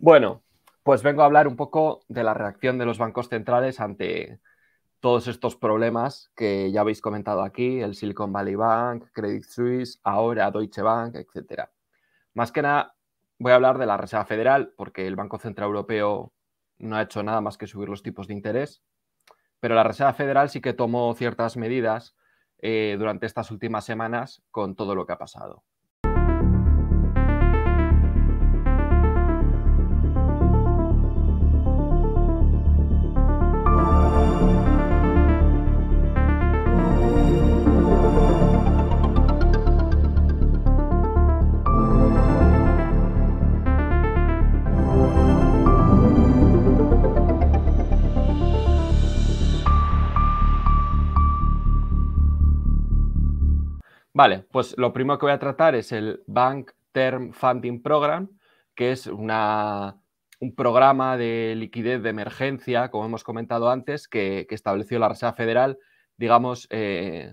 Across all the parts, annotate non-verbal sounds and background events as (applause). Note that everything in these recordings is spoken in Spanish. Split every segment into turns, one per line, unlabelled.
Bueno, pues vengo a hablar un poco de la reacción de los bancos centrales ante todos estos problemas que ya habéis comentado aquí, el Silicon Valley Bank, Credit Suisse, ahora Deutsche Bank, etc. Más que nada, voy a hablar de la Reserva Federal, porque el Banco Central Europeo no ha hecho nada más que subir los tipos de interés, pero la Reserva Federal sí que tomó ciertas medidas eh, durante estas últimas semanas con todo lo que ha pasado. Vale, pues lo primero que voy a tratar es el Bank Term Funding Program, que es un programa de liquidez de emergencia, como hemos comentado antes, que, estableció la Reserva Federal, digamos, eh,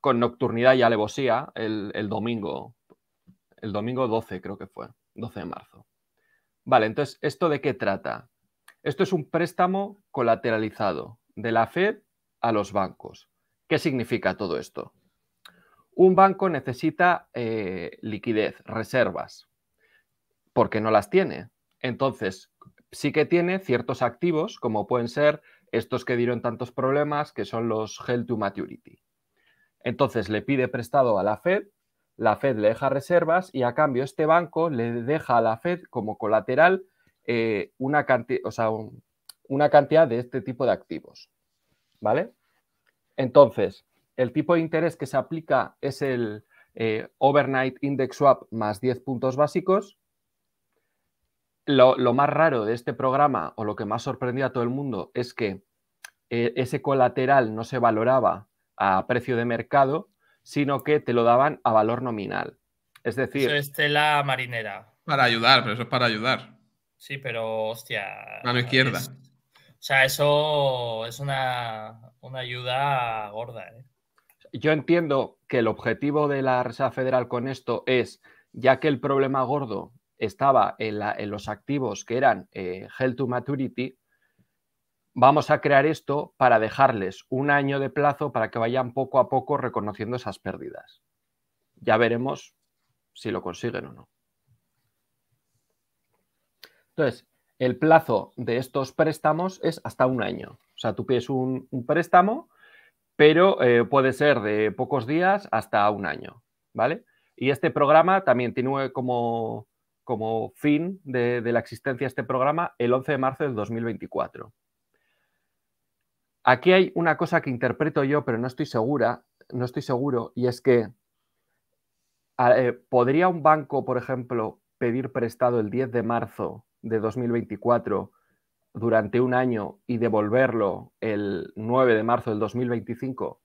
con nocturnidad y alevosía el, el, domingo, el domingo 12 creo que fue, 12 de marzo. Vale, entonces, ¿esto de qué trata? Esto es un préstamo colateralizado de la Fed a los bancos. ¿Qué significa todo esto? Un banco necesita eh, liquidez, reservas, porque no las tiene. Entonces, sí que tiene ciertos activos, como pueden ser estos que dieron tantos problemas, que son los held to maturity. Entonces, le pide prestado a la Fed, la Fed le deja reservas y a cambio este banco le deja a la Fed como colateral eh, una, cantidad, una cantidad de este tipo de activos. ¿Vale? Entonces, el tipo de interés que se aplica es el eh, overnight index swap más 10 puntos básicos. Lo, más raro de este programa o lo que más sorprendió a todo el mundo es que eh, ese colateral no se valoraba a precio de mercado, sino que te lo daban a valor nominal. Es decir... Eso
es tela marinera.
Para
ayudar, pero eso es para ayudar.
Sí, pero hostia... Mano izquierda. o sea, eso es una, una ayuda gorda. ¿eh?
yo entiendo que el objetivo de la Reserva Federal con esto es, ya que el problema gordo estaba en, los activos que eran eh, to maturity, vamos a crear esto para dejarles un año de plazo para que vayan poco a poco reconociendo esas pérdidas. Ya veremos si lo consiguen o no. Entonces, el plazo de estos préstamos es hasta un año. O sea, tú pides un préstamo pero eh, puede ser de pocos días hasta un año, ¿vale? Y este programa también tiene como, fin de, la existencia de este programa el 11 de marzo del 2024. Aquí hay una cosa que interpreto yo, pero no estoy segura, no estoy seguro, y es que ah, eh, podría un banco, por ejemplo, pedir prestado el 10 de marzo de 2024 durante un año y devolverlo el 9 de marzo del 2025?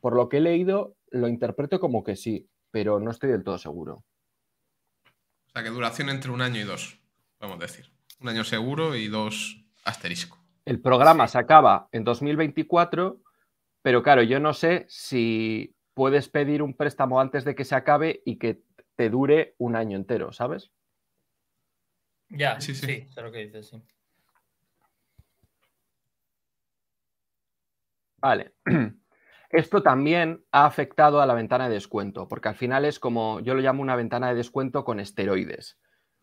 Por lo que he leído, lo interpreto como que sí, pero no estoy del todo seguro.
O sea, que duración entre un año y dos, podemos decir. Un año seguro y dos asterisco.
El programa se acaba en 2024, pero claro, yo no sé si puedes pedir un préstamo antes de que se acabe y que te dure un año entero, ¿sabes?
Ya, sí, sí. sí que dices, sí.
Vale. (clears throat) Esto también ha afectado a la ventana de descuento, porque al final es como yo lo llamo una ventana de descuento con esteroides,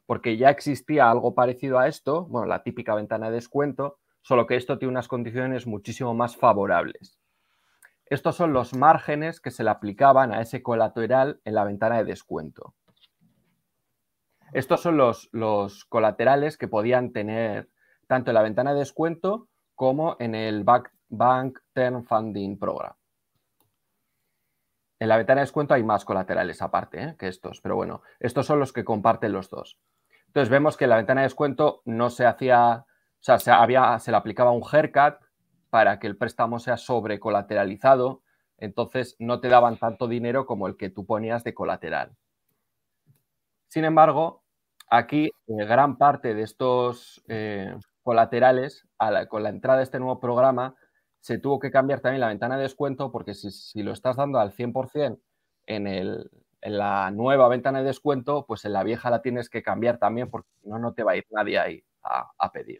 porque ya existía algo parecido a esto, bueno, la típica ventana de descuento, solo que esto tiene unas condiciones muchísimo más favorables. Estos son los márgenes que se le aplicaban a ese colateral en la ventana de descuento. Estos son los, los colaterales que podían tener tanto en la ventana de descuento como en el Back, Bank Term Funding Program. En la ventana de descuento hay más colaterales aparte ¿eh? que estos, pero bueno, estos son los que comparten los dos. Entonces vemos que en la ventana de descuento no se hacía, o sea, se, había, se le aplicaba un haircut para que el préstamo sea sobrecolateralizado, entonces no te daban tanto dinero como el que tú ponías de colateral. Sin embargo, aquí eh, gran parte de estos, eh, colaterales con la entrada de este nuevo programa, se tuvo que cambiar también la ventana de descuento porque si, lo estás dando al 100% en, la nueva ventana de descuento, pues en la vieja la tienes que cambiar también porque no, no te va a ir nadie ahí a, a pedir.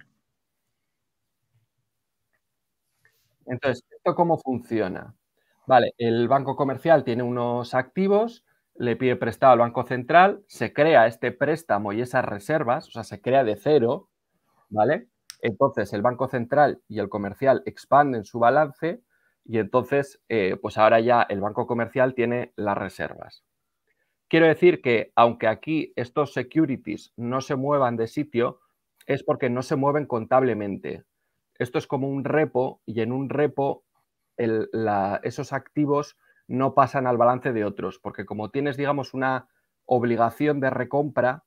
Entonces, ¿esto cómo funciona? Vale, el banco comercial tiene unos activos, le pide prestado al Banco Central, se crea este préstamo y esas reservas, o sea, se crea de cero, ¿Vale? Entonces el Banco Central y el comercial expanden su balance y entonces, eh, pues ahora ya el Banco Comercial tiene las reservas. Quiero decir que aunque aquí estos securities no se muevan de sitio, es porque no se mueven contablemente. Esto es como un repo y en un repo esos activos no pasan al balance de otros, porque como tienes, digamos, una obligación de recompra,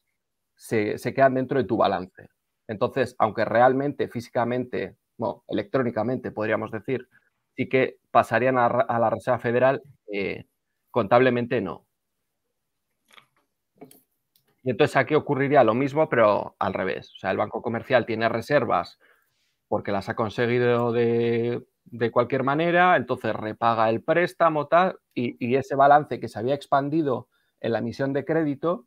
se, se quedan dentro de tu balance. Entonces, aunque realmente, físicamente, bueno, electrónicamente podríamos decir, sí que pasarían a, la Reserva Federal, eh, contablemente no. Y entonces aquí ocurriría lo mismo, pero al revés. O sea, el banco comercial tiene reservas porque las ha conseguido de, cualquier manera, entonces repaga el préstamo tal, y, y, ese balance que se había expandido en la emisión de crédito,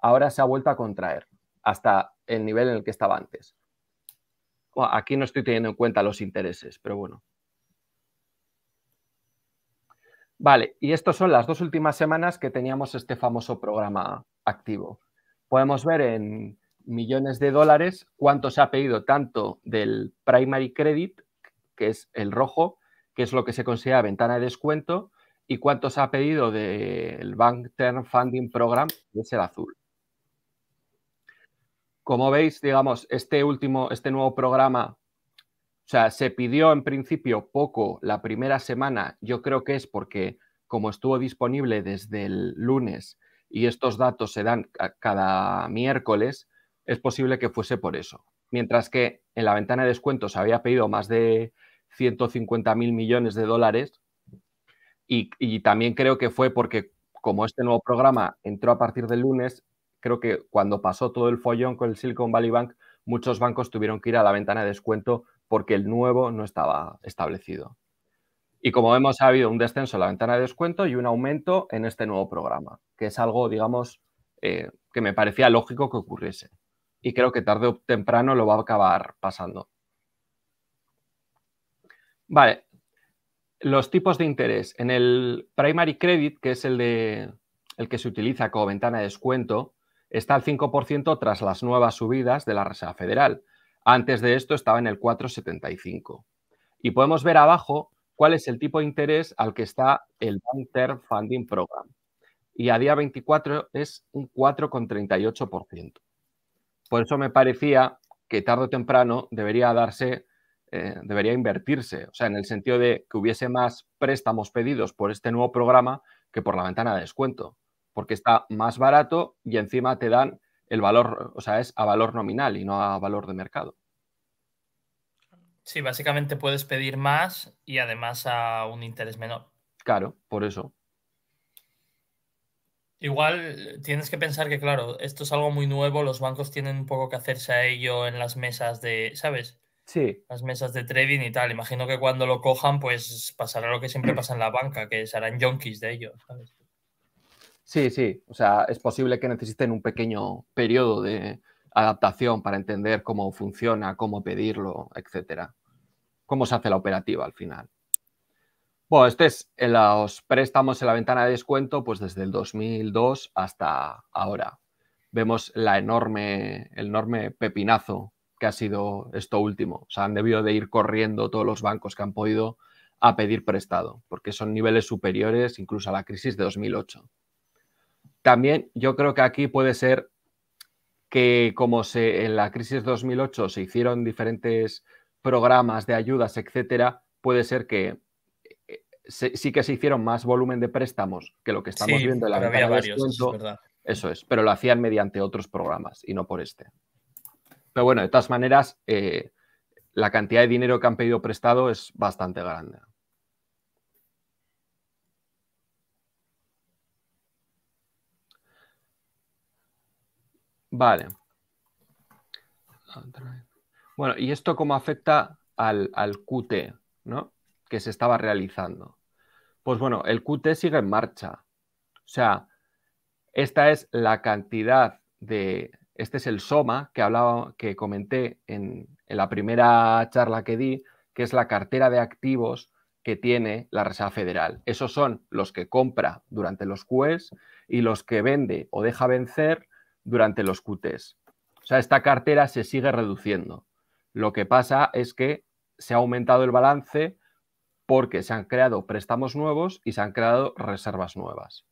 ahora se ha vuelto a contraer hasta el nivel en el que estaba antes. aquí no estoy teniendo en cuenta los intereses, pero bueno. Vale, y estas son las dos últimas semanas que teníamos este famoso programa activo. Podemos ver en millones de dólares cuánto se ha pedido tanto del primary credit, que es el rojo, que es lo que se considera ventana de descuento, y cuánto se ha pedido del Bank Term Funding Program, que es el azul como veis, digamos, este último, este nuevo programa, o sea, se pidió en principio poco la primera semana. Yo creo que es porque, como estuvo disponible desde el lunes y estos datos se dan cada miércoles, es posible que fuese por eso. Mientras que en la ventana de descuentos había pedido más de 150 mil millones de dólares y, y también creo que fue porque como este nuevo programa entró a partir del lunes, creo que cuando pasó todo el follón con el Silicon Valley Bank, muchos bancos tuvieron que ir a la ventana de descuento porque el nuevo no estaba establecido. Y como vemos, ha habido un descenso en la ventana de descuento y un aumento en este nuevo programa, que es algo, digamos, eh, que me parecía lógico que ocurriese. Y creo que tarde o temprano lo va a acabar pasando. Vale. Los tipos de interés. En el primary credit, que es el, de, el que se utiliza como ventana de descuento, está al 5% tras las nuevas subidas de la Reserva Federal. Antes de esto estaba en el 4,75. Y podemos ver abajo cuál es el tipo de interés al que está el Bank Term Funding Program. Y a día 24 es un 4,38%. Por eso me parecía que tarde o temprano debería darse, eh, debería invertirse, o sea, en el sentido de que hubiese más préstamos pedidos por este nuevo programa que por la ventana de descuento porque está más barato y encima te dan el valor, o sea, es a valor nominal y no a valor de mercado.
Sí, básicamente puedes pedir más y además a un interés menor.
Claro, por eso.
Igual tienes que pensar que, claro, esto es algo muy nuevo, los bancos tienen un poco que hacerse a ello en las mesas de, ¿sabes? Sí. Las mesas de trading y tal. Imagino que cuando lo cojan, pues pasará lo que siempre (clears throat) pasa en la banca, que serán junkies de ello, ¿sabes?
Sí, sí, o sea, es posible que necesiten un pequeño periodo de adaptación para entender cómo funciona, cómo pedirlo, etcétera. Cómo se hace la operativa al final. Bueno, este es en eh, los préstamos en la ventana de descuento, pues desde el 2002 hasta ahora. Vemos el enorme pepinazo que ha sido esto último. O sea, han debido de ir corriendo todos los bancos que han podido a pedir prestado, porque son niveles superiores incluso a la crisis de 2008. También yo creo que aquí puede ser que como se, en la crisis 2008 se hicieron diferentes programas de ayudas, etcétera, puede ser que eh, sí que se hicieron más volumen de préstamos que lo que estamos viendo en la había de eso es, pero lo hacían mediante otros programas y no por este. Pero bueno, de todas maneras, eh, la cantidad de dinero que han pedido prestado es bastante grande. Vale. Bueno, ¿y esto cómo afecta al, al QT ¿no? que se estaba realizando? Pues bueno, el QT sigue en marcha. O sea, esta es la cantidad de. Este es el SOMA que hablaba, que comenté en, en la primera charla que di, que es la cartera de activos que tiene la Reserva Federal. Esos son los que compra durante los QEs y los que vende o deja vencer durante los QTs. O sea, esta cartera se sigue reduciendo. Lo que pasa es que se ha aumentado el balance porque se han creado préstamos nuevos y se han creado reservas nuevas.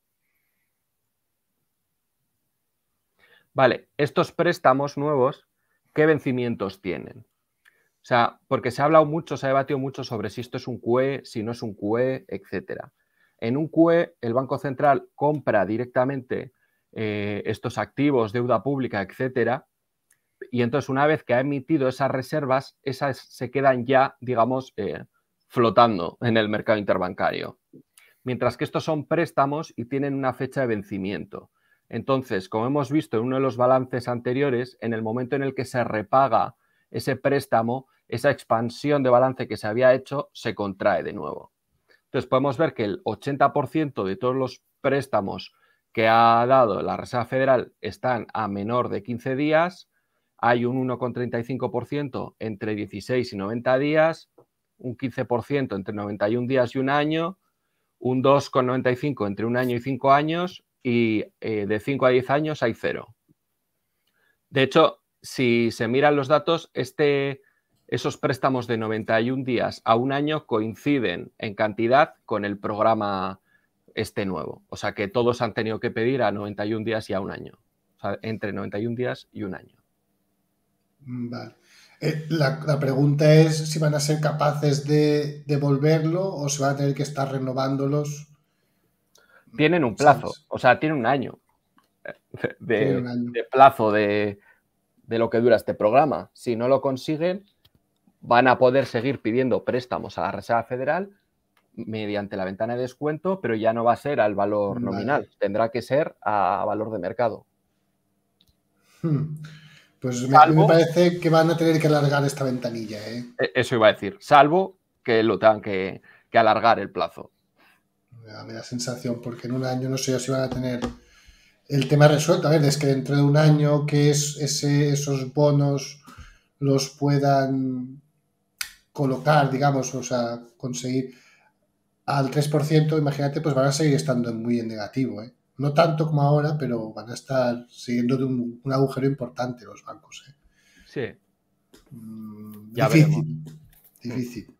Vale, estos préstamos nuevos, ¿qué vencimientos tienen? O sea, porque se ha hablado mucho, se ha debatido mucho sobre si esto es un QE, si no es un QE, etc. En un QE, el Banco Central compra directamente eh, estos activos, deuda pública, etcétera. Y entonces, una vez que ha emitido esas reservas, esas se quedan ya, digamos, eh, flotando en el mercado interbancario. Mientras que estos son préstamos y tienen una fecha de vencimiento. Entonces, como hemos visto en uno de los balances anteriores, en el momento en el que se repaga ese préstamo, esa expansión de balance que se había hecho se contrae de nuevo. Entonces podemos ver que el 80% de todos los préstamos que ha dado la Reserva Federal están a menor de 15 días, hay un 1,35% entre 16 y 90 días, un 15% entre 91 días y un año, un 2,95 entre un año y cinco años y eh, de 5 a 10 años hay cero. De hecho, si se miran los datos, este, esos préstamos de 91 días a un año coinciden en cantidad con el programa este nuevo. O sea que todos han tenido que pedir a 91 días y a un año. O sea, entre 91 días y un año.
Mm, eh, la, pregunta es si van a ser capaces de devolverlo o se van a tener que estar renovándolos.
Tienen un plazo, o sea, eh, tienen un año de, plazo de, de lo que dura este programa. Si no lo consiguen, van a poder seguir pidiendo préstamos a la Reserva Federal mediante la ventana de descuento, pero ya no va a ser al valor nominal, tendrá que ser a valor de mercado. Hmm. Pues
me, parece que van a tener que alargar esta ventanilla. ¿eh?
E, eso iba a decir, salvo que lo tengan que, alargar el plazo.
Me da sensación, porque en un año no sé si van a tener el tema resuelto. A ver, es que dentro de un año que es esos bonos los puedan colocar, digamos, o sea, conseguir al 3%, imagínate, pues van a seguir estando muy en negativo. ¿eh? No tanto como ahora, pero van a estar siguiendo de un, agujero importante los bancos. ¿eh?
Sí.
Mm, difícil.
Difícil.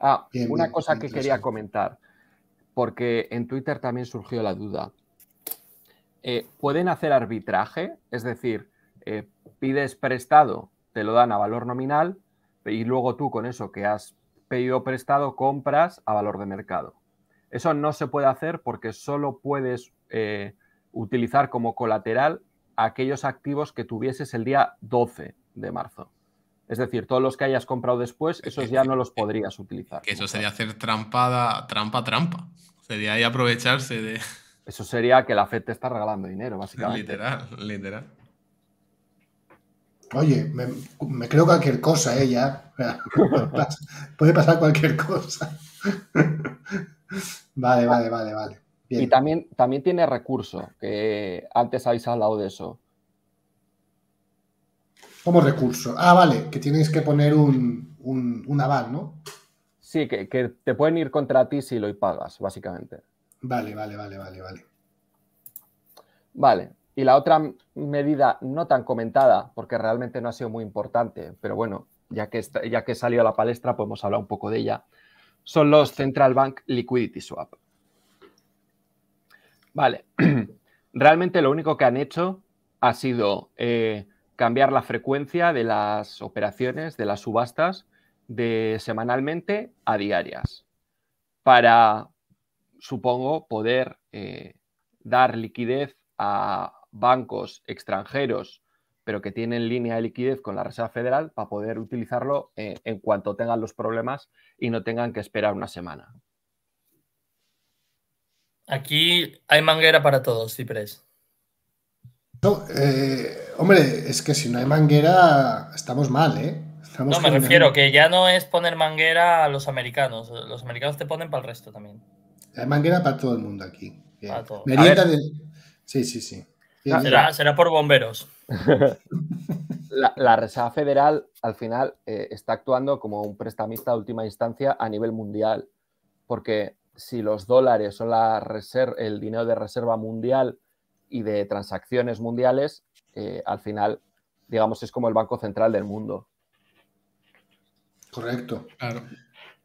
Ah, una cosa que quería comentar, porque en Twitter también surgió la duda. Eh, ¿Pueden hacer arbitraje? Es decir, pides prestado, te lo dan a valor nominal y luego tú con eso que has pedido prestado, compras a valor de mercado. Eso no se puede hacer porque solo puedes eh, utilizar como colateral aquellos activos que tuvieses el día 12 de marzo. Es decir, todos los que hayas comprado después, esos ya no los podrías utilizar.
Que eso sería hacer trampada, trampa, trampa. Sería ahí aprovecharse de... Eso
sería que la FED te está regalando dinero,
(laughs) básicamente. Literal, literal.
Oye, me, creo cualquier cosa, ¿eh? Ya. (laughs) Puede pasar cualquier cosa. (laughs) Vale, vale, vale, vale. Y
también, también tiene recurso, que antes habéis hablado de eso.
¿Cómo recurso? Ah, vale, que tienes que poner un, aval, ¿no?
Sí, que, que, te pueden ir contra ti si lo pagas, básicamente.
Vale, vale, vale, vale, vale.
Vale. Y la otra medida no tan comentada, porque realmente no ha sido muy importante, pero bueno, ya que, ya que salió a la palestra, podemos pues hablar un poco de ella, son los Central Bank Liquidity Swap. Vale, (clears throat) realmente lo único que han hecho ha sido eh, cambiar la frecuencia de las operaciones, de las subastas, de semanalmente a diarias, para, supongo, poder eh, dar liquidez a, bancos extranjeros, pero que tienen línea de liquidez con la Reserva Federal para poder utilizarlo eh, en cuanto tengan los problemas y no tengan que esperar una semana.
Aquí hay manguera para todos, Ciprés.
No, eh, hombre, es que si no hay manguera, estamos mal, ¿eh? no, me refiero
que ya no es poner manguera a los americanos. Los americanos te ponen para el resto también.
Hay manguera para todo el mundo aquí.
Merienda de... Sí, sí, sí. Ah, será, por bomberos. (laughs)
La, Reserva Federal al final eh, está actuando como un prestamista de última instancia a nivel mundial, porque si los dólares son la reserva, el dinero de reserva mundial y de transacciones mundiales, eh, al final, digamos, es como el banco central del mundo.
Correcto, claro.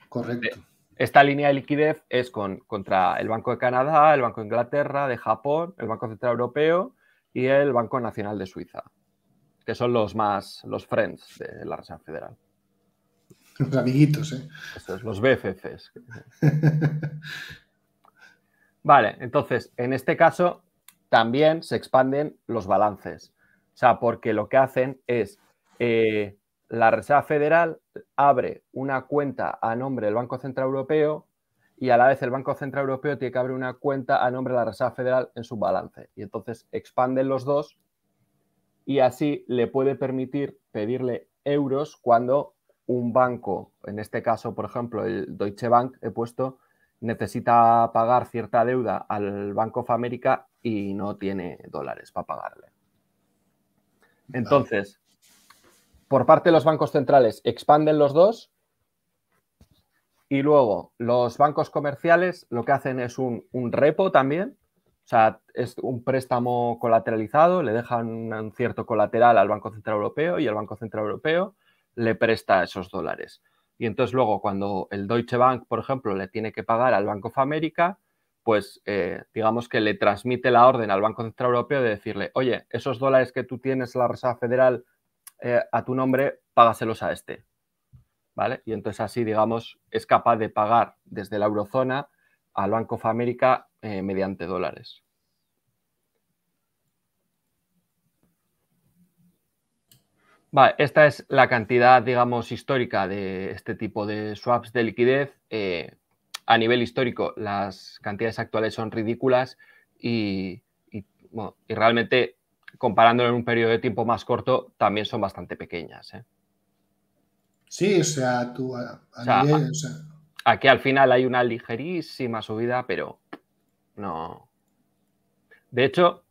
Correcto. Eh, esta línea de liquidez es con, contra el Banco de Canadá, el Banco de Inglaterra, de Japón, el Banco Central Europeo y el Banco Nacional de Suiza, que son los más, los friends de la Reserva Federal.
Los amiguitos,
¿eh? Estos, los BFFs. (laughs) vale, entonces, en este caso también se expanden los balances. O sea, porque lo que hacen es eh, la Reserva Federal abre una cuenta a nombre del Banco Central Europeo y a la vez el Banco Central Europeo tiene que abrir una cuenta a nombre de la Reserva Federal en su balance. Y entonces expanden los dos y así le puede permitir pedirle euros cuando un banco, en este caso, por ejemplo, el Deutsche Bank, he puesto, necesita pagar cierta deuda al Banco of America y no tiene dólares para pagarle. Entonces, por parte de los bancos centrales, expanden los dos y luego, los bancos comerciales lo que hacen es un, repo también, o sea, es un préstamo colateralizado, le dejan un cierto colateral al Banco Central Europeo y el Banco Central Europeo le presta esos dólares. Y entonces luego cuando el Deutsche Bank, por ejemplo, le tiene que pagar al Banco of America, pues eh, digamos que le transmite la orden al Banco Central Europeo de decirle, oye, esos dólares que tú tienes en la Reserva Federal eh, a tu nombre, págaselos a este. Y entonces así, digamos, es capaz de pagar desde la eurozona al Banco of America eh, mediante dólares. Vale, esta es la cantidad, digamos, histórica de este tipo de swaps de liquidez. Eh, a nivel histórico, las cantidades actuales son ridículas y, bueno, y, realmente comparándolo en un periodo de tiempo más corto, también son bastante pequeñas. ¿eh?
Sí, o sea, tú
Aquí al final hay una ligerísima subida, pero no. De hecho,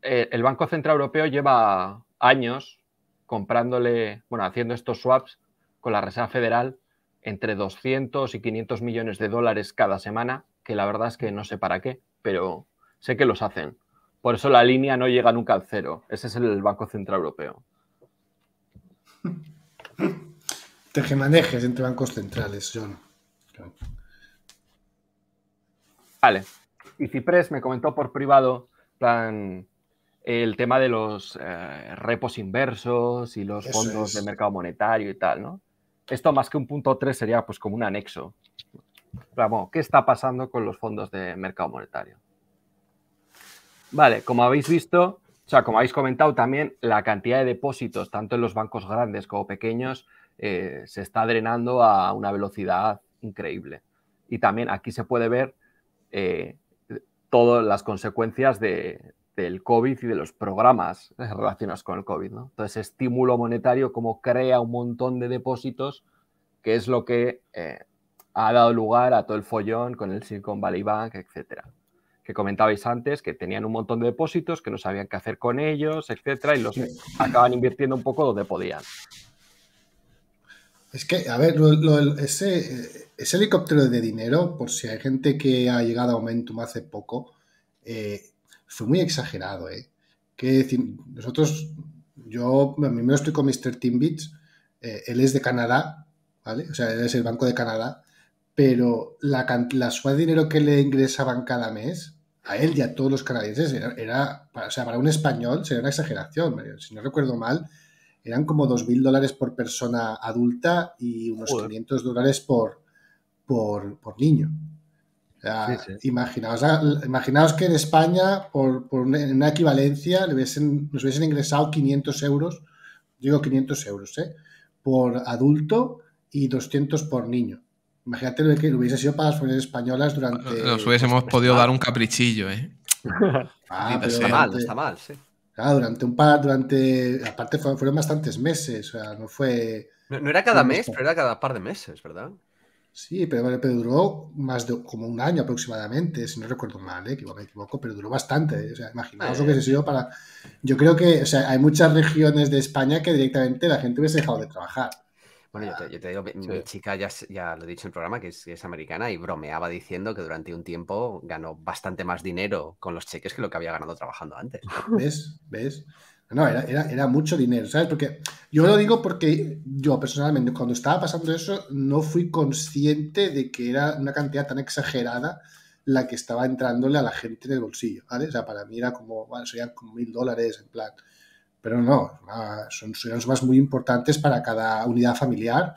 eh, el Banco Central Europeo lleva años comprándole, bueno, haciendo estos swaps con la Reserva Federal entre 200 y 500 millones de dólares cada semana, que la verdad es que no sé para qué, pero sé que los hacen. Por eso la línea no llega nunca al cero. Ese es el Banco Central Europeo.
(laughs) manejes entre bancos centrales, John.
Vale. Y Ciprés me comentó por privado plan, el tema de los eh, repos inversos y los fondos de mercado monetario y tal, ¿no? Esto más que un punto 3 sería pues como un anexo. Vamos, ¿qué está pasando con los fondos de mercado monetario? Vale, como habéis visto, o sea, como habéis comentado también, la cantidad de depósitos, tanto en los bancos grandes como pequeños, eh, se está drenando a una velocidad increíble. Y también aquí se puede ver eh, todas las consecuencias del COVID y de los programas (laughs) relacionados con el COVID. Entonces, estímulo monetario como crea un montón de depósitos, que es lo que eh, ha dado lugar a todo el follón con el Silicon Valley Bank, etcétera que comentabais antes, que tenían un montón de depósitos, que no sabían qué hacer con ellos, etcétera, y los acaban invirtiendo un poco donde podían.
Es que, a ver, lo, ese, helicóptero de dinero, por si hay gente que ha llegado a Momentum hace poco, eh, fue muy exagerado, ¿eh? decir, nosotros, yo, a mí me lo estoy con Mr. Timbits, eh, él es de Canadá, ¿vale? O sea, él es el Banco de Canadá, pero la, la suma de dinero que le ingresaban cada mes, a él y a todos los canadienses, era, era o sea, para un español sería una exageración. Si no recuerdo mal, eran como 2.000 dólares por persona adulta y unos 500 dólares por, por, niño. O sea, Imaginaos, que en España, por, una, equivalencia, le nos hubiesen ingresado 500 euros, digo 500 euros, ¿eh? por adulto y 200 por niño. Imagínate lo que hubiese sido para las familias españolas durante...
Nos hubiésemos podido dar un caprichillo, ¿eh?
(laughs) Ah, mal, está mal, sí. Claro, durante un par, durante. Aparte, fueron bastantes meses, o sea, no fue.
No, era cada mes, pero era cada par de meses, ¿verdad?
Sí, pero, pero, duró más de como un año aproximadamente, si no recuerdo mal, que ¿eh? me equivoco, pero duró bastante. ¿eh? O sea, imaginaos lo que se sirvió para. Yo creo que, o sea, hay muchas regiones de España que directamente la gente hubiese dejado de
trabajar. Bueno, yo te, digo, mi chica ya, ya, lo he dicho en el programa, que es, americana y bromeaba diciendo que durante un tiempo ganó bastante más dinero con los cheques que lo que había ganado trabajando antes. ¿Ves?
¿Ves? No, era, mucho dinero, ¿sabes? Porque yo lo digo porque yo personalmente, cuando estaba pasando eso, no fui consciente de que era una cantidad tan exagerada la que estaba entrándole a la gente en el bolsillo, ¿vale? O sea, para mí era como, bueno, serían como mil dólares, en plan pero no, son sumas muy importantes para cada unidad familiar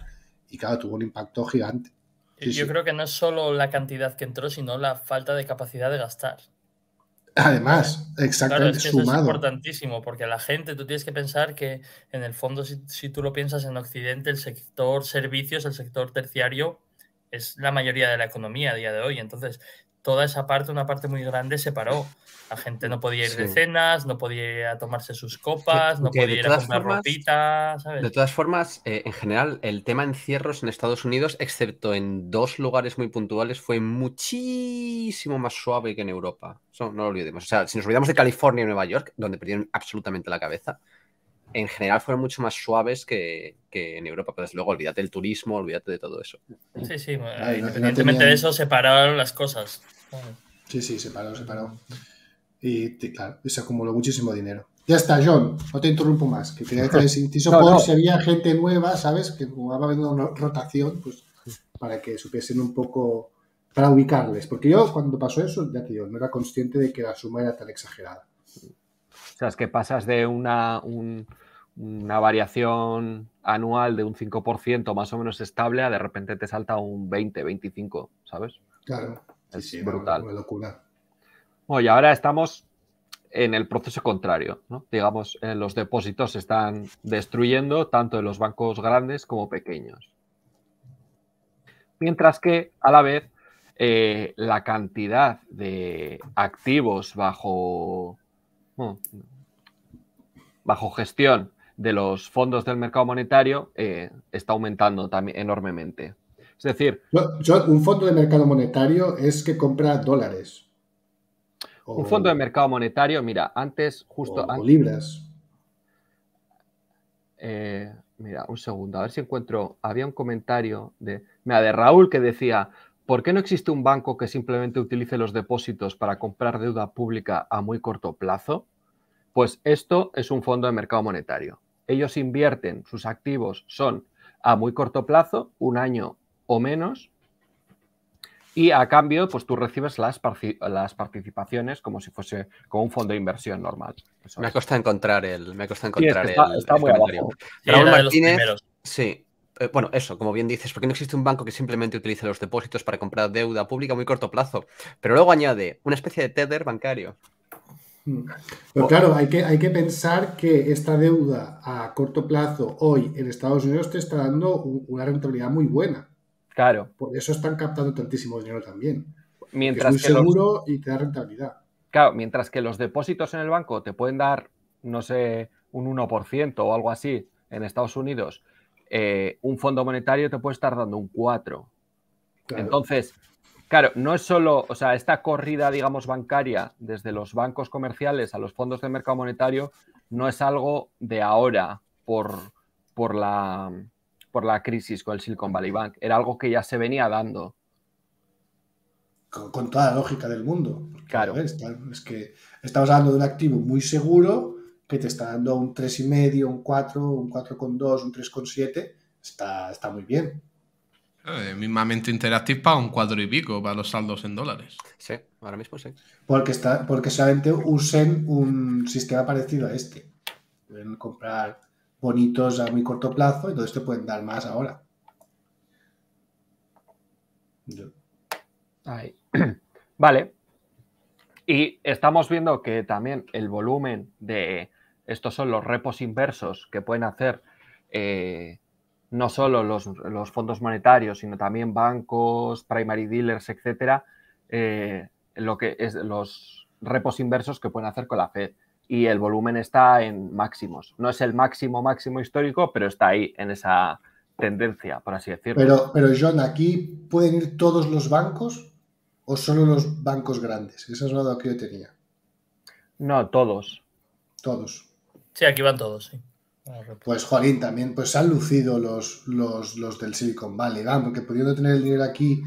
y claro, tuvo un impacto gigante.
Yo creo que no es solo la cantidad que entró, sino la falta de capacidad de gastar.
Además, exactamente. es importantísimo,
porque la gente, tú tienes que pensar que en el fondo, si, si, tú lo piensas en Occidente, el sector servicios, el sector terciario, es la mayoría de la economía a día de hoy. Entonces, toda esa parte, una parte muy grande, se paró. La gente no podía ir de cenas, no podía tomarse sus copas, no podía ir a comprar una ropita, De
todas formas, eh, en general, el tema encierros en Estados Unidos, excepto en dos lugares muy puntuales, fue muchísimo más suave que en Europa. no lo olvidemos. O sea, si nos olvidamos de California y Nueva York, donde perdieron absolutamente la cabeza, en general fueron mucho más suaves que, que, en Europa. Pero desde luego, olvídate del turismo, olvídate de todo eso.
Sí, sí, independientemente de eso, separaron las cosas. Sí, sí, se paró, se paró.
Y claro, se acumuló muchísimo dinero. Ya está, John, no te interrumpo más. Que (laughs) si había gente nueva, ¿sabes? Que jugaba habiendo una rotación, pues para que supiesen un poco, para ubicarles. Porque yo cuando pasó eso, ya te digo, no era consciente de que la suma era tan exagerada.
O sea, es que pasas de una, una variación anual de un 5% más o menos estable a de repente te salta un 20, 25, ¿sabes? Claro es brutal. y ahora estamos en el proceso contrario, Digamos, eh, los depósitos se están destruyendo tanto en los bancos grandes como pequeños. Mientras que, a la vez, eh, la cantidad de activos bajo, hmm, bajo gestión de los fondos del mercado monetario eh, está aumentando también enormemente. Es decir...
un fondo de mercado monetario es que compra dólares.
un fondo de mercado monetario, mira, antes, justo... libras. Eh, mira, un segundo, a ver si encuentro. Había un comentario de, de Raúl que decía, ¿por qué no existe un banco que simplemente utilice los depósitos para comprar deuda pública a muy corto plazo? Pues esto es un fondo de mercado monetario. Ellos invierten, sus activos son a muy corto plazo, un año o menos. Y a cambio, pues tú recibes las, las participaciones
como si fuese como un fondo de inversión normal. me ha costado encontrar el. Me encontrar el, Sí, eh, bueno, eso, como bien dices, porque no existe un banco que simplemente utilice los depósitos para comprar deuda pública a muy corto plazo, pero luego añade una especie de tether bancario. claro, hay que, hay
que pensar que esta deuda a corto plazo hoy en Estados Unidos te está dando una rentabilidad muy buena. Por eso están captando tantísimo dinero también.
Mientras seguro
y te da rentabilidad.
Claro, mientras que los depósitos en el banco te pueden dar, no sé, un 1% o algo así en Estados Unidos, eh, un fondo monetario te puede estar dando un 4%. Entonces, claro, no es solo, o sea, esta corrida, digamos, bancaria desde los bancos comerciales a los fondos de mercado monetario no es algo de ahora por, por la por la crisis con el Silicon Valley Bank. Era algo que ya se venía dando.
Con, toda la lógica del mundo. claro. es que estamos hablando de un activo muy seguro que te está dando un 3,5, un 4, un 4,2, un 3,7. Está, está muy bien.
Eh, mismamente Interactive para un cuadro y pico para los saldos en dólares. Sí, ahora mismo sí.
Porque, está, porque solamente usen un sistema parecido a este.
Pueden comprar
bonitos a muy corto plazo, entonces te pueden dar más ahora. (clears throat) Vale.
Y estamos viendo que también el volumen de estos son los repos inversos que pueden hacer eh, no solo los, fondos monetarios, sino también bancos, primary dealers, etcétera, eh, lo que es los repos inversos que pueden hacer con la Fed y el volumen está en máximos. No es el máximo máximo histórico, pero está ahí en esa tendencia, por así decirlo. Pero,
pero John, ¿aquí pueden ir todos los bancos o solo los bancos grandes? ¿Eso es lo que yo tenía. No, todos. Todos.
Sí, aquí van todos, sí. Ah, pues
Juanín, también, pues han lucido los, los, del Silicon Valley, van, porque pudiendo tener el dinero aquí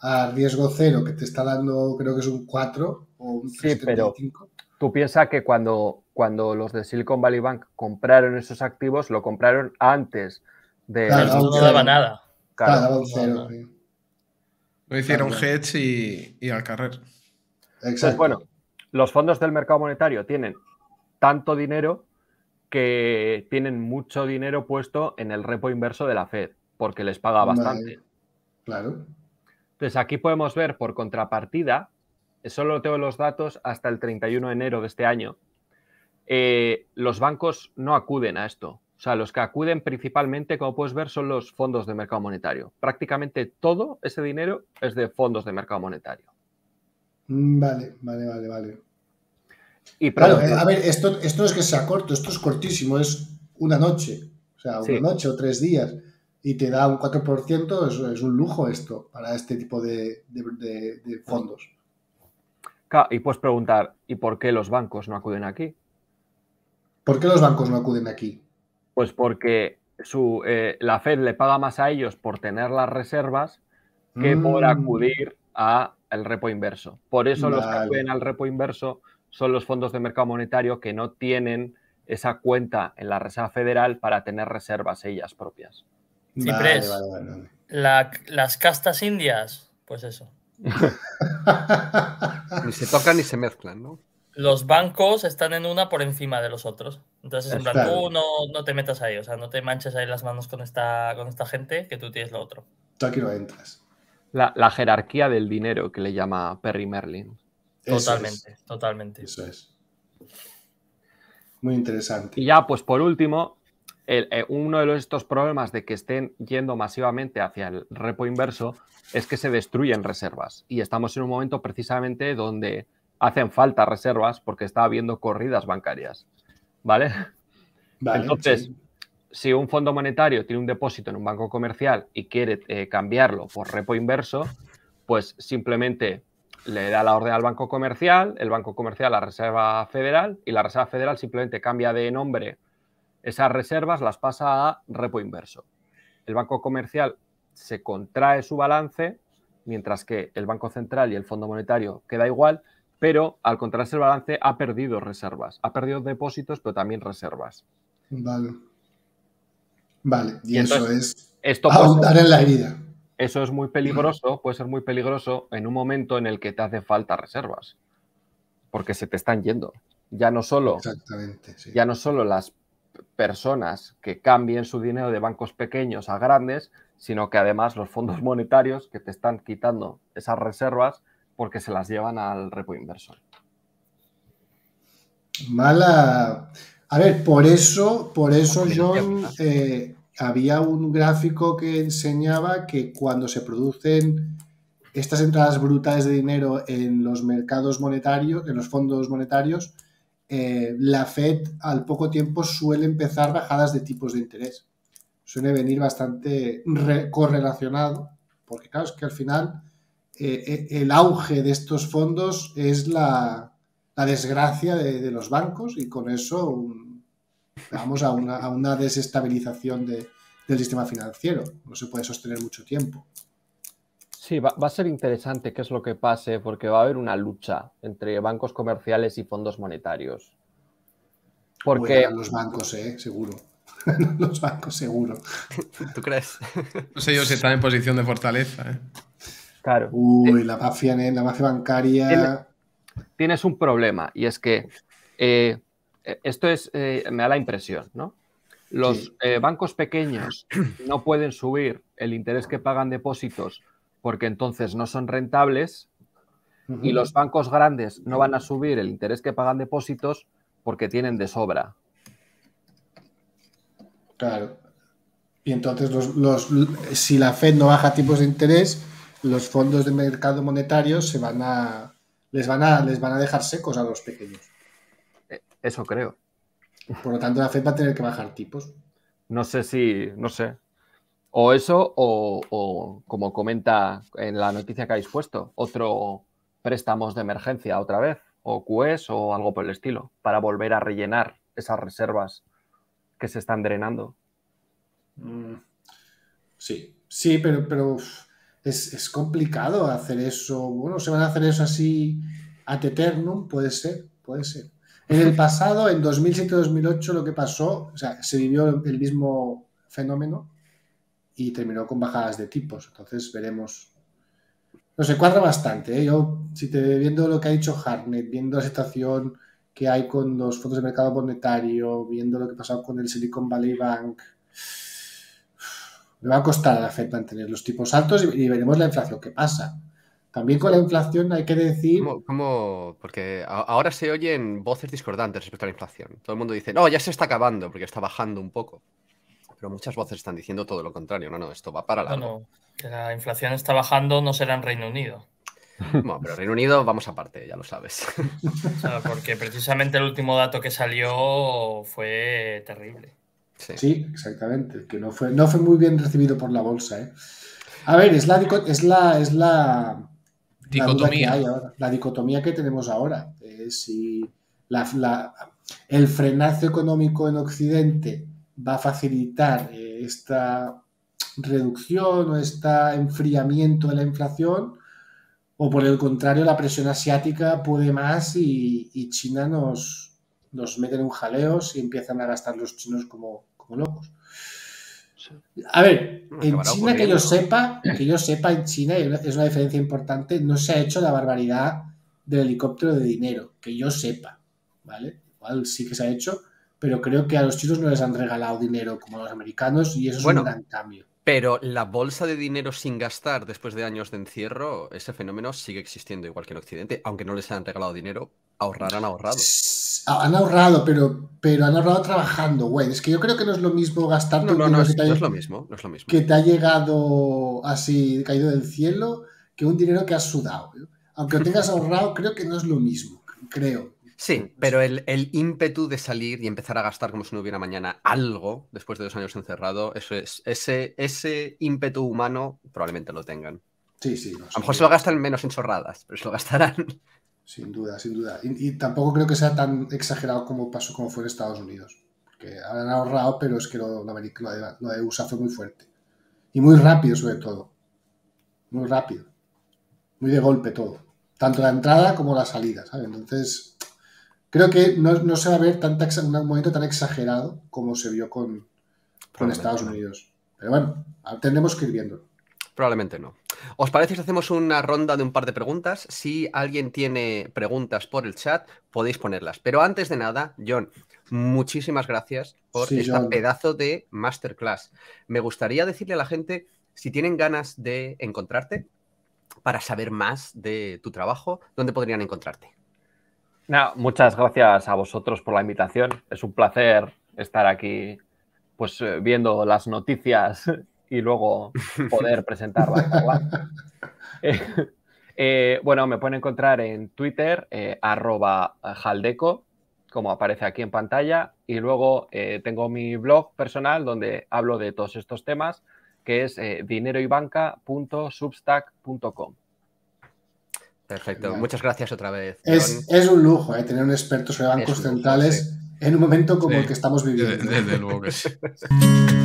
a riesgo cero, que te está dando creo que es un 4 o un 3,75.
Tú piensas que cuando, cuando los de Silicon Valley Bank compraron esos activos, lo compraron antes de... no, daba nada.
Lo hicieron hedge y, y, al carrer.
Exacto. Pues bueno, los fondos del mercado monetario tienen tanto dinero que tienen mucho dinero puesto en el repo inverso de la Fed, porque les paga bastante. Claro. Entonces aquí podemos ver por contrapartida solo tengo los datos hasta el 31 de enero de este año, eh, los bancos no acuden a esto. O sea, los que acuden principalmente, como puedes ver, son los fondos de mercado monetario. Prácticamente todo ese dinero es de fondos de mercado monetario.
Mm, vale, vale, vale, vale. Y eh, a ver, esto, esto es que sea corto, esto es cortísimo, es una noche, o sea, una noche o tres días, y te da un 4%, es, es un lujo esto para este tipo de fondos. Y puedes preguntar,
¿y por qué los bancos no acuden aquí?
¿Por qué los bancos no acuden aquí?
Pues porque eh, la Fed le paga más a ellos por tener las reservas que por mm. acudir al repo inverso. Por eso los que acuden al repo inverso son los fondos de mercado monetario que no tienen esa cuenta en la Reserva Federal para tener reservas ellas propias.
las castas indias, pues eso. (laughs) Ni se tocan ni se mezclan, ¿no? Los bancos están en una por encima de los otros. Entonces, en plan, tú no, te metas ahí, o sea, no te manches ahí las manos con esta, con esta gente que tú tienes lo otro.
Tú aquí no entras.
La, jerarquía del dinero que le llama Perry Merlin.
totalmente, totalmente. Eso es.
Muy interesante. Y ya, pues por último, eh, uno de estos problemas de que estén yendo masivamente hacia el repo inverso es que se destruyen reservas. Y estamos en un momento precisamente donde hacen falta reservas porque está habiendo corridas bancarias. ¿Vale? Entonces, si un fondo monetario tiene un depósito en un banco comercial y quiere eh, cambiarlo por repo inverso, pues simplemente le da la orden al banco comercial, el banco comercial a la Reserva Federal y la Reserva Federal simplemente cambia de nombre esas reservas las pasa a repo inverso. El banco comercial se contrae su balance, mientras que el Banco Central y el Fondo Monetario queda igual, pero al contraerse el balance ha perdido reservas, ha perdido depósitos, pero también reservas.
Vale. Vale, y, eso
es esto ahondar en la herida. Eso es muy peligroso, puede ser muy peligroso en un momento en el que te hace falta reservas, porque se te están yendo. Ya no solo, Exactamente, sí. ya no solo las personas que cambien su dinero de bancos pequeños a grandes, sino que además los fondos monetarios que te están quitando esas reservas porque se las llevan al repo inversor.
Mala. A ver, por eso, por eso John, eh, había un gráfico que enseñaba que cuando se producen estas entradas brutales de dinero en los mercados monetarios, en los fondos monetarios, eh, la Fed al poco tiempo suele empezar bajadas de tipos de interés. Suele venir bastante correlacionado, porque claro, es que al final eh, eh, el auge de estos fondos es la, desgracia de, los bancos y con eso vamos a una, desestabilización del sistema financiero. No se puede sostener mucho tiempo.
Sí, va, a ser interesante qué es lo que pase, porque va a haber una lucha entre bancos comerciales y fondos monetarios. Porque ¿eh? (laughs) los
bancos, seguro.
los bancos, seguro. ¿Tú crees? no sé yo si están en posición de fortaleza. ¿eh?
Claro. Uy, eh, la mafia, la mafia bancaria.
Tienes un problema,
y es que esto es, me da la impresión, ¿no? Los bancos pequeños no pueden subir el interés que pagan depósitos porque entonces no son rentables y los bancos grandes no van a subir el interés que pagan depósitos porque tienen de sobra.
Claro. Y entonces, los, si la Fed no baja tipos de interés, los fondos de mercado monetario se van a, les, van a, les van a dejar secos a los pequeños.
E, eso creo.
Por lo tanto, la Fed va a tener que bajar tipos.
No sé si, no sé, o eso, o, como comenta en la noticia que habéis puesto, otro préstamos de emergencia otra vez, o QES o algo por el estilo, para volver a rellenar esas reservas que se están drenando.
Mm, sí, sí, pero, pero es, es, complicado hacer eso. Bueno, se van a hacer eso así ad eternum, puede ser, puede ser. En el (laughs) pasado, en 2007-2008, lo que pasó, o sea, se vivió el mismo fenómeno y terminó con bajadas de tipos. Entonces veremos. No se cuadra bastante. ¿eh? Yo, si te viendo lo que ha dicho Harnett, viendo la situación que hay con los fondos de mercado monetario, viendo lo que ha pasado con el Silicon Valley Bank, me va a costar a la Fed mantener los tipos altos y, veremos la inflación que pasa. También con la inflación hay que decir.
¿Cómo, Porque ahora se oyen voces discordantes respecto a la inflación. Todo el mundo dice, no, ya se está acabando porque está bajando un poco. Pero muchas voces están diciendo todo lo contrario. No, no, esto va para No, no,
que la inflación está bajando no será en Reino Unido.
(laughs) Bueno, pero Reino Unido vamos aparte, ya lo sabes.
porque precisamente el último dato que salió fue terrible.
Sí.
exactamente. Que no fue, no fue muy bien recibido por la bolsa. ¿eh? A ver, es la, es la, es dicotomía. La, dicotomía que tenemos ahora. Eh, si la, el frenazo económico en Occidente va a facilitar eh, esta reducción o este enfriamiento de la inflación, o por el contrario, la presión asiática puede más y, China nos, nos mete en un jaleo si empiezan a gastar los chinos como, locos. A ver, en China que yo sepa, que yo sepa, en China, es una diferencia importante, no se ha hecho la barbaridad del helicóptero de dinero, que yo sepa, ¿vale? Igual sí que se ha hecho, pero creo que a los chinos no les han regalado dinero como a los americanos y eso es un gran cambio.
Pero la bolsa de dinero sin gastar después de años de encierro, ese fenómeno sigue existiendo igual que en Occidente, aunque no les han regalado dinero, ahorrar han ahorrado.
Han ahorrado, pero, pero han ahorrado trabajando, güey. Es que yo creo que no es lo mismo gastar no, es, no no es lo mismo. Que te ha llegado así, caído del cielo, que un dinero que has sudado. Aunque lo tengas ahorrado, creo que no es lo mismo,
creo. Sí, pero el, ímpetu de salir y empezar a gastar como si no hubiera mañana algo después de dos años encerrado, ese, ímpetu humano probablemente lo tengan. Sí, sí. a lo mejor se lo gastan menos en pero se lo gastarán. Sin duda, sin duda.
Y, tampoco creo que sea tan exagerado como pasó como fue en Estados Unidos. Que habrán ahorrado, pero es que lo, de, lo de USA fue muy fuerte. Y muy rápido, sobre todo. Muy rápido. Muy de golpe todo. Tanto la entrada como la salida, ¿sabes? Entonces, creo que no, se va a ver tanta, un momento tan exagerado como se vio con, Estados Unidos. Pero bueno, ah, tendremos que ir viéndolo.
Probablemente no. ¿Os parece que hacemos una ronda de un par de preguntas? Si alguien tiene preguntas por el chat, podéis ponerlas. Pero antes de nada, John, muchísimas gracias por este pedazo de masterclass. Me gustaría decirle a la gente si tienen ganas de encontrarte para saber más de tu trabajo, ¿dónde podrían encontrarte? muchas gracias a vosotros por la invitación. Es un placer estar aquí pues
eh, viendo las noticias (laughs) y luego (laughs) poder presentarlas. (laughs) Eh, eh, bueno, me pueden encontrar en Twitter, arroba jaldeco, como aparece aquí en pantalla, y luego tengo mi blog personal donde hablo de todos estos temas, que es dineroybanca.substack.com.
Perfecto, muchas gracias otra vez. Es,
un lujo eh, tener un experto sobre bancos centrales en un momento como
el que estamos viviendo. desde que sí. (laughs)